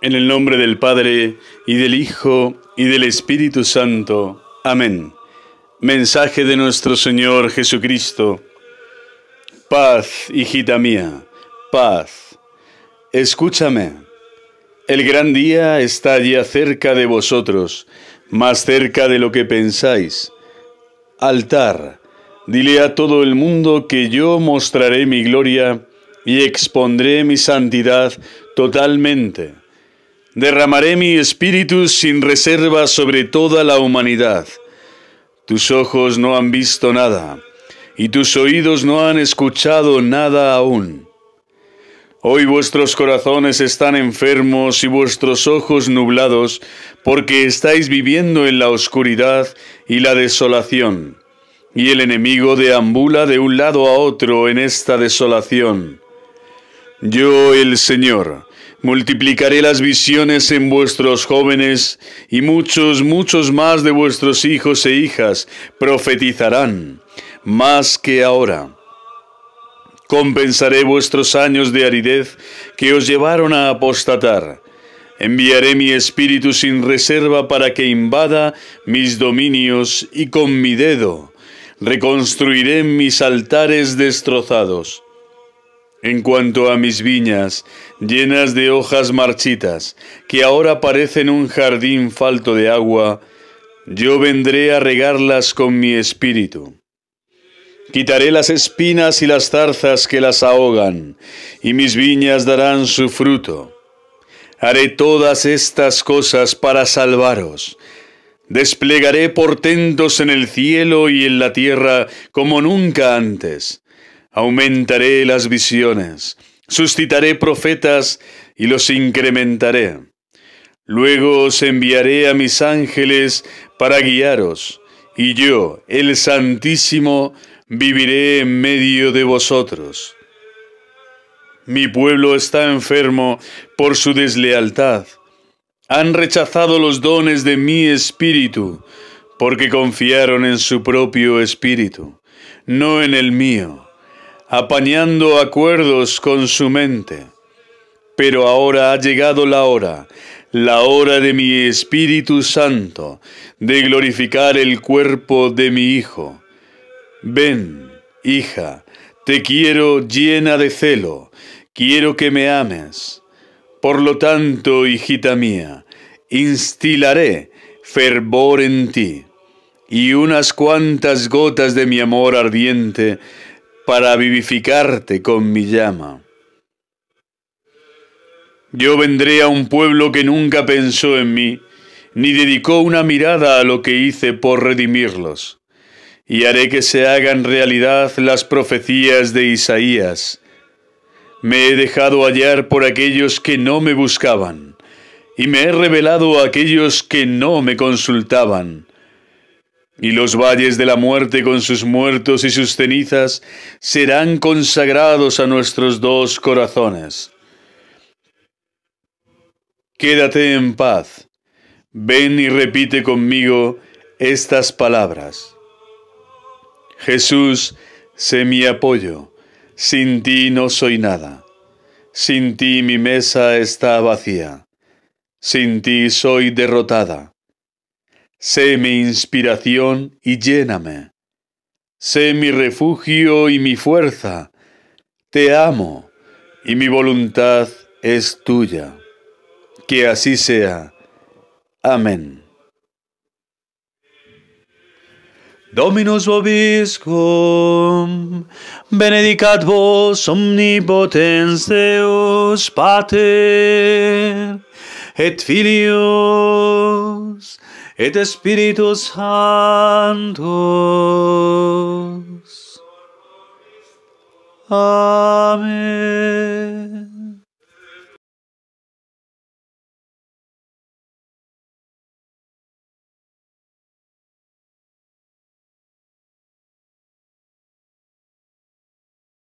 En el nombre del Padre, y del Hijo, y del Espíritu Santo. Amén. Mensaje de nuestro Señor Jesucristo. Paz, hijita mía, paz. Escúchame. El gran día está ya cerca de vosotros, más cerca de lo que pensáis. Altar, dile a todo el mundo que yo mostraré mi gloria y expondré mi santidad totalmente. Derramaré mi espíritu sin reserva sobre toda la humanidad. Tus ojos no han visto nada, y tus oídos no han escuchado nada aún. Hoy vuestros corazones están enfermos y vuestros ojos nublados, porque estáis viviendo en la oscuridad y la desolación, y el enemigo deambula de un lado a otro en esta desolación. Yo, el Señor, Multiplicaré las visiones en vuestros jóvenes, y muchos, muchos más de vuestros hijos e hijas profetizarán, más que ahora. Compensaré vuestros años de aridez que os llevaron a apostatar. Enviaré mi espíritu sin reserva para que invada mis dominios y con mi dedo reconstruiré mis altares destrozados. En cuanto a mis viñas, llenas de hojas marchitas, que ahora parecen un jardín falto de agua, yo vendré a regarlas con mi espíritu. Quitaré las espinas y las zarzas que las ahogan, y mis viñas darán su fruto. Haré todas estas cosas para salvaros. Desplegaré portentos en el cielo y en la tierra como nunca antes Aumentaré las visiones, suscitaré profetas y los incrementaré. Luego os enviaré a mis ángeles para guiaros, y yo, el Santísimo, viviré en medio de vosotros. Mi pueblo está enfermo por su deslealtad. Han rechazado los dones de mi espíritu, porque confiaron en su propio espíritu, no en el mío apañando acuerdos con su mente. Pero ahora ha llegado la hora, la hora de mi Espíritu Santo, de glorificar el cuerpo de mi Hijo. Ven, hija, te quiero llena de celo, quiero que me ames. Por lo tanto, hijita mía, instilaré fervor en ti, y unas cuantas gotas de mi amor ardiente para vivificarte con mi llama. Yo vendré a un pueblo que nunca pensó en mí, ni dedicó una mirada a lo que hice por redimirlos, y haré que se hagan realidad las profecías de Isaías. Me he dejado hallar por aquellos que no me buscaban, y me he revelado a aquellos que no me consultaban y los valles de la muerte con sus muertos y sus cenizas serán consagrados a nuestros dos corazones. Quédate en paz. Ven y repite conmigo estas palabras. Jesús, sé mi apoyo. Sin ti no soy nada. Sin ti mi mesa está vacía. Sin ti soy derrotada. Sé mi inspiración y lléname. Sé mi refugio y mi fuerza. Te amo y mi voluntad es tuya. Que así sea. Amén. Dominus vobiscum, benedicat vos omnipotens Deus Pater, et Filios, et Espíritu Santo. Amén.